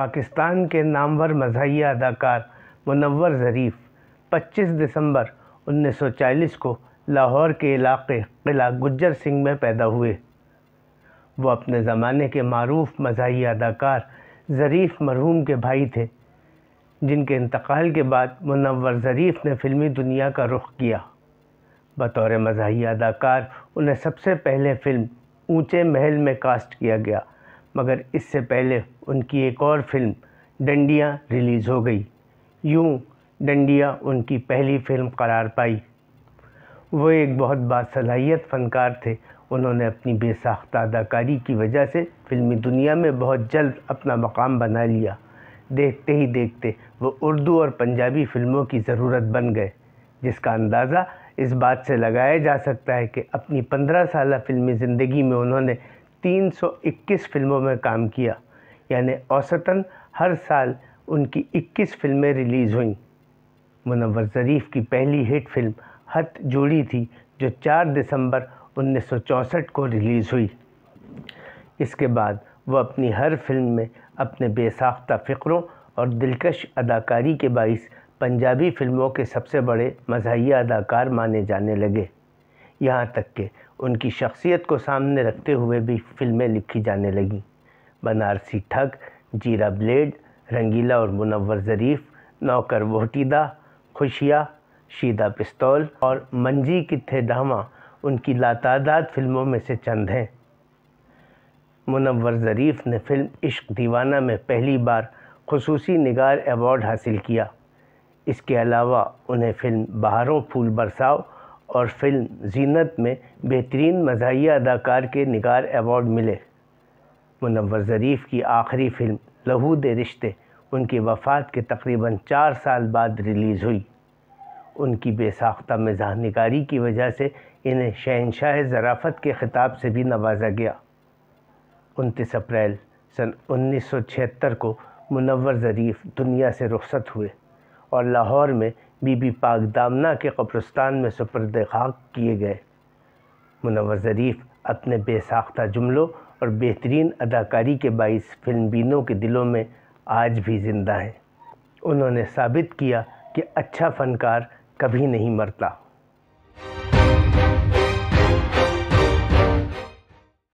पाकिस्तान के नामवर मजाही अदाकार मुनवर ज़रीफ़ 25 दिसंबर 1940 को लाहौर के इलाके किला गुज्जर सिंह में पैदा हुए वो अपने ज़माने के मरूफ मजाही अदाकार ज़रीफ़ मरहूम के भाई थे जिनके इंतकाल के बाद मुनवर ज़रीफ़ ने फ़िल्मी दुनिया का रुख किया बतौर मजाही अदाकार उन्हें सबसे पहले फ़िल्म ऊंचे महल में कास्ट किया गया मगर इससे पहले उनकी एक और फिल्म डंडिया रिलीज़ हो गई यूं डंडिया उनकी पहली फिल्म करार पाई वो एक बहुत बासलाहियत फ़नकार थे उन्होंने अपनी बेसाख्त अदाकारी की वजह से फिल्मी दुनिया में बहुत जल्द अपना मकाम बना लिया देखते ही देखते वो उर्दू और पंजाबी फिल्मों की ज़रूरत बन गए जिसका अंदाज़ा इस बात से लगाया जा सकता है कि अपनी पंद्रह साल फ़िल्मी ज़िंदगी में उन्होंने 321 फिल्मों में काम किया यानी औसतन हर साल उनकी 21 फिल्में रिलीज़ हुईं मुनवर ज़रीफ़ की पहली हिट फिल्म हत जोड़ी थी जो 4 दिसंबर 1964 को रिलीज़ हुई इसके बाद वह अपनी हर फिल्म में अपने बेसाख्ता फ़िक्रों और दिलकश अदाकारी के बाइस पंजाबी फिल्मों के सबसे बड़े मजाही अदाकार माने जाने लगे यहाँ तक के उनकी शख्सियत को सामने रखते हुए भी फिल्में लिखी जाने लगीं बनारसी ठग जीरा ब्लेड रंगीला और मुनवर ज़रीफ़ नौकर वोटीदा खुशिया शीदा पिस्तौल और मंजी की थे डामा उनकी लातादाद फिल्मों में से चंद हैं मुनवर ज़रीफ़ ने फिल्म इश्क दीवाना में पहली बार खसूसी निगार अवार्ड हासिल किया इसके अलावा उन्हें फ़िल्म बहारों फूल बरसाओ और फिल्म जीनत में बेहतरीन मज़ाही अदाकार के निगार अवार्ड मिले मुनवर ज़रीफ़ की आखिरी फ़िल्म लहू दे रिश्ते उनकी वफ़ात के तकरीबन चार साल बाद रिलीज़ हुई उनकी बेसाख्ता मजा निगारी की वजह से इन्हें शहनशाह ज़राफ़त के ख़िताब से भी नवाजा गया उनतीस अप्रैल सन उन्नीस सौ छिहत्तर को मुनवर ज़रीफ़ दुनिया से रुखसत हुए और लाहौर में बीबी पाक दामना के कब्रस्तान में सुपर्द खाक किए गए मुनवर ज़रीफ़ अपने बेसाख्ता जुमलों और बेहतरीन अदाकारी के बाईस फिल्म बीनों के दिलों में आज भी ज़िंदा हैं उन्होंने साबित किया कि अच्छा फ़नकार कभी नहीं मरता